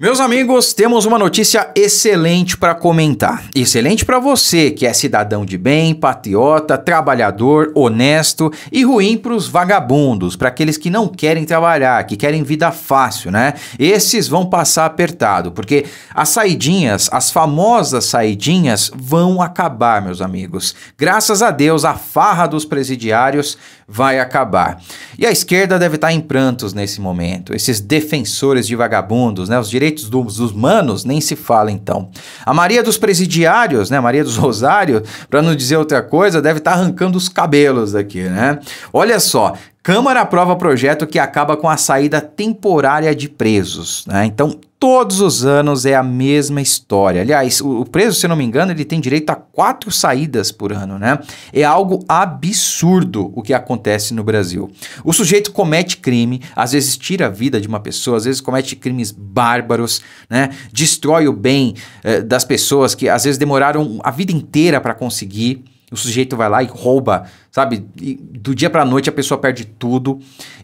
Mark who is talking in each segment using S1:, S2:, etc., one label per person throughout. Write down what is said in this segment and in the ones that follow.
S1: Meus amigos, temos uma notícia excelente para comentar. Excelente para você que é cidadão de bem, patriota, trabalhador, honesto e ruim para os vagabundos, para aqueles que não querem trabalhar, que querem vida fácil, né? Esses vão passar apertado, porque as saidinhas, as famosas saidinhas vão acabar, meus amigos. Graças a Deus, a farra dos presidiários vai acabar. E a esquerda deve estar tá em prantos nesse momento. Esses defensores de vagabundos, né, os direitos dos humanos, nem se fala então. A Maria dos Presidiários, né? Maria dos Rosários, para não dizer outra coisa, deve estar tá arrancando os cabelos aqui, né? Olha só, Câmara aprova projeto que acaba com a saída temporária de presos. Né? Então, todos os anos é a mesma história. Aliás, o, preso, se não me engano, ele tem direito a quatro saídas por ano, né? É algo absurdo o que acontece no Brasil. O sujeito comete crime, às vezes tira a vida de uma pessoa, às vezes comete crimes bárbaros, né? Destrói o bem eh, das pessoas que às vezes demoraram a vida inteira para conseguir. O sujeito vai lá e rouba, sabe? E do dia para noite a pessoa perde tudo.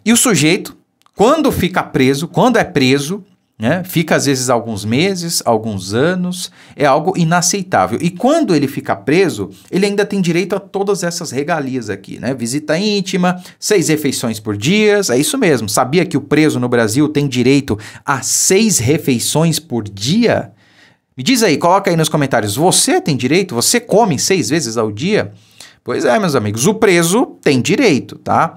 S1: E o sujeito, quando fica preso, quando é preso, né? Fica às vezes alguns meses, alguns anos, é algo inaceitável. E quando ele fica preso, ele ainda tem direito a todas essas regalias aqui, né? Visita íntima, seis refeições por dia, é isso mesmo. Sabia que o preso no Brasil tem direito a seis refeições por dia? Me diz aí, coloca aí nos comentários, você tem direito? Você come seis vezes ao dia? Pois é, meus amigos, o preso tem direito, tá?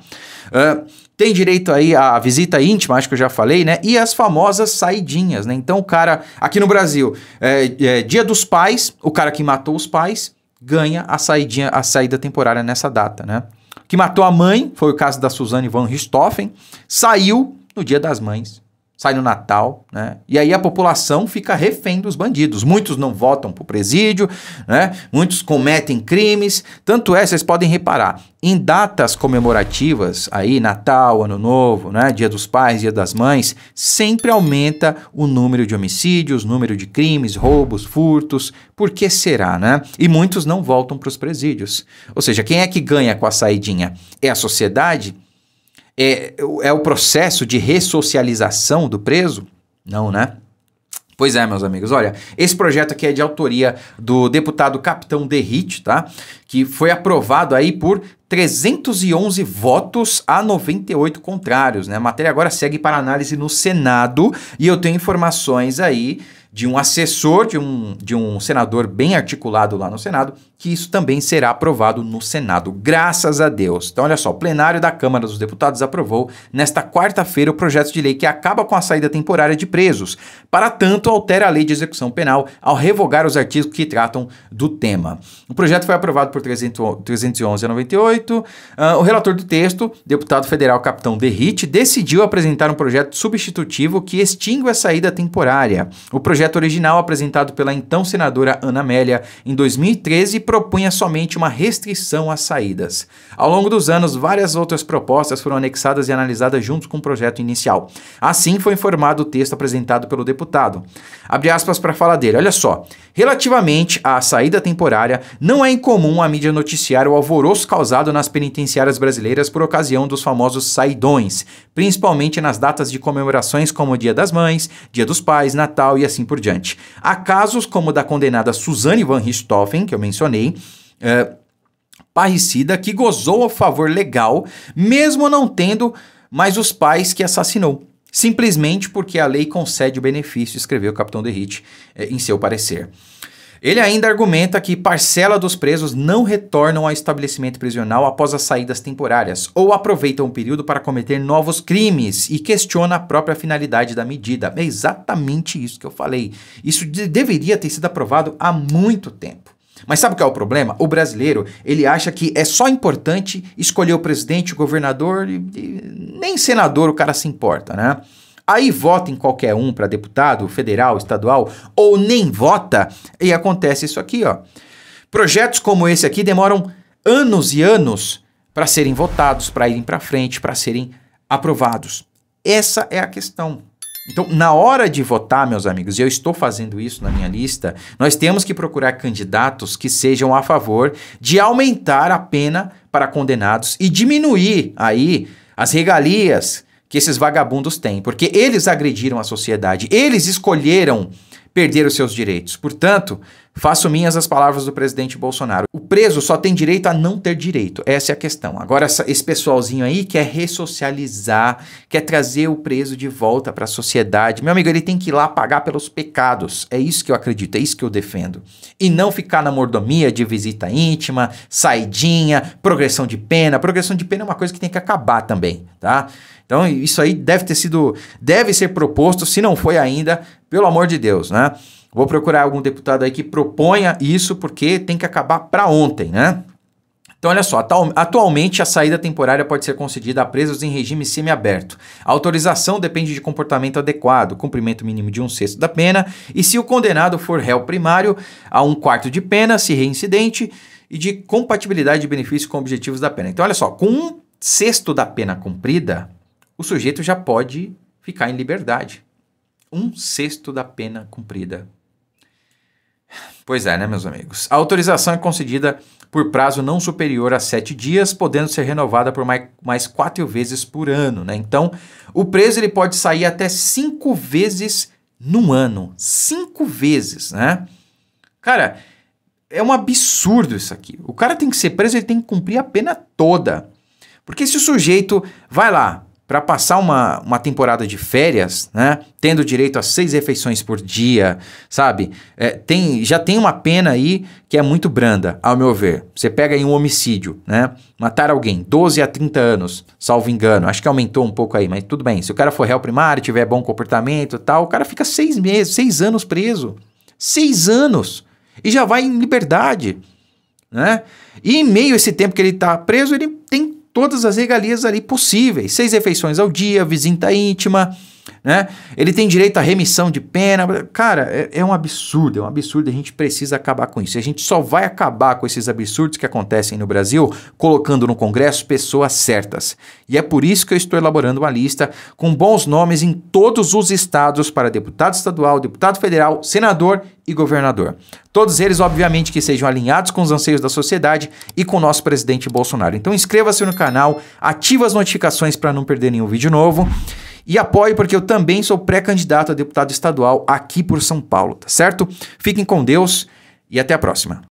S1: Uh, tem direito aí à visita íntima, acho que eu já falei, né? E as famosas saidinhas, né? Então o cara, aqui no Brasil, é, é, dia dos pais, o cara que matou os pais ganha a, saidinha, a saída temporária nessa data, né? Que matou a mãe, foi o caso da Suzane von Richthofen, saiu no dia das mães sai no Natal, né? E aí a população fica refém dos bandidos. Muitos não voltam para o presídio, né? Muitos cometem crimes. Tanto é, vocês podem reparar, em datas comemorativas, aí Natal, Ano Novo, né? Dia dos Pais, Dia das Mães, sempre aumenta o número de homicídios, número de crimes, roubos, furtos. Por que será, né? E muitos não voltam para os presídios. Ou seja, quem é que ganha com a saidinha? É a sociedade? É, é o processo de ressocialização do preso? Não, né? Pois é, meus amigos. Olha, esse projeto aqui é de autoria do deputado Capitão Derrite, tá? Que foi aprovado aí por 311 votos a 98 contrários. Né? A matéria agora segue para análise no Senado e eu tenho informações aí de um assessor de um, de um senador bem articulado lá no Senado, que isso também será aprovado no Senado, graças a Deus. Então, olha só, o plenário da Câmara dos Deputados aprovou nesta quarta-feira o projeto de lei que acaba com a saída temporária de presos. Para tanto, altera a lei de execução penal ao revogar os artigos que tratam do tema. O projeto foi aprovado por 300, 311 a 98 2018, uh, ah, o relator do texto, deputado federal Capitão Derrite, decidiu apresentar um projeto substitutivo que extingue a saída temporária. O projeto original, apresentado pela então senadora Ana Amélia em 2013, propunha somente uma restrição às saídas. Ao longo dos anos, várias outras propostas foram anexadas e analisadas junto com o projeto inicial. Assim foi informado o texto apresentado pelo deputado. Abre aspas para falar dele. Olha só. Relativamente à saída temporária, não é incomum a mídia noticiar o alvoroço causado nas penitenciárias brasileiras por ocasião dos famosos saidões, principalmente nas datas de comemorações como o Dia das Mães, Dia dos Pais, Natal e assim por diante. Há casos como o da condenada Suzane van Richthofen, que eu mencionei, é, eh, parricida, que gozou o favor legal, mesmo não tendo mais os pais que assassinou simplesmente porque a lei concede o benefício, escreveu o capitão Derrite eh, em seu parecer. Ele ainda argumenta que parcela dos presos não retornam ao estabelecimento prisional após as saídas temporárias ou aproveitam o período para cometer novos crimes e questiona a própria finalidade da medida. É exatamente isso que eu falei. Isso de deveria ter sido aprovado há muito tempo. Mas sabe qual é o problema? O brasileiro, ele acha que é só importante escolher o presidente, o governador, e, e nem senador o cara se importa, né? Aí vota em qualquer um para deputado, federal, estadual, ou nem vota, e acontece isso aqui, ó. Projetos como esse aqui demoram anos e anos para serem votados, para irem para frente, para serem aprovados. Essa é a questão. Então, na hora de votar, meus amigos, e eu estou fazendo isso na minha lista, nós temos que procurar candidatos que sejam a favor de aumentar a pena para condenados e diminuir aí as regalias que esses vagabundos têm, porque eles agrediram a sociedade, eles escolheram perder os seus direitos. Portanto, faço minhas as palavras do presidente Bolsonaro. O preso só tem direito a não ter direito. Essa é a questão. Agora, essa, esse pessoalzinho aí quer ressocializar, quer trazer o preso de volta para a sociedade. Meu amigo, ele tem que ir lá pagar pelos pecados. É isso que eu acredito, é isso que eu defendo. E não ficar na mordomia de visita íntima, saidinha, progressão de pena. Progressão de pena é uma coisa que tem que acabar também, tá? Então, isso aí deve ter sido, deve ser proposto, se não foi ainda, pelo amor de Deus, né? Vou procurar algum deputado aí que proponha isso, porque tem que acabar para ontem, né? Então, olha só, atualmente a saída temporária pode ser concedida a presos em regime semiaberto. A autorização depende de comportamento adequado, cumprimento mínimo de um sexto da pena, e se o condenado for réu primário, a um quarto de pena, se reincidente, e de compatibilidade de benefício com objetivos da pena. Então, olha só, com um sexto da pena cumprida, o sujeito já pode ficar em liberdade. Um sexto da pena cumprida. Pois é, né, meus amigos? A autorização é concedida por prazo não superior a sete dias, podendo ser renovada por mais, mais quatro vezes por ano, né? Então, o preso ele pode sair até cinco vezes no ano. Cinco vezes, né? Cara, é um absurdo isso aqui. O cara tem que ser preso, ele tem que cumprir a pena toda. Porque se o sujeito vai lá, para passar uma, uma temporada de férias, né? Tendo direito a seis refeições por dia, sabe? É, tem, já tem uma pena aí que é muito branda, ao meu ver. Você pega aí um homicídio, né? Matar alguém, 12 a 30 anos, salvo engano. Acho que aumentou um pouco aí, mas tudo bem. Se o cara for réu primário, tiver bom comportamento e tal, o cara fica seis meses, seis anos preso. Seis anos! E já vai em liberdade, né? E em meio a esse tempo que ele está preso, ele tem todas as regalias ali possíveis. Seis refeições ao dia, visita íntima, né? Ele tem direito à remissão de pena. Cara, é, é, um absurdo, é um absurdo. A gente precisa acabar com isso. A gente só vai acabar com esses absurdos que acontecem no Brasil colocando no Congresso pessoas certas. E é por isso que eu estou elaborando uma lista com bons nomes em todos os estados para deputado estadual, deputado federal, senador e governador. Todos eles, obviamente, que sejam alinhados com os anseios da sociedade e com o nosso presidente Bolsonaro. Então inscreva-se no canal, ative as notificações para não perder nenhum vídeo novo. E apoio porque eu também sou pré-candidato a deputado estadual aqui por São Paulo, tá certo? Fiquem com Deus e até a próxima.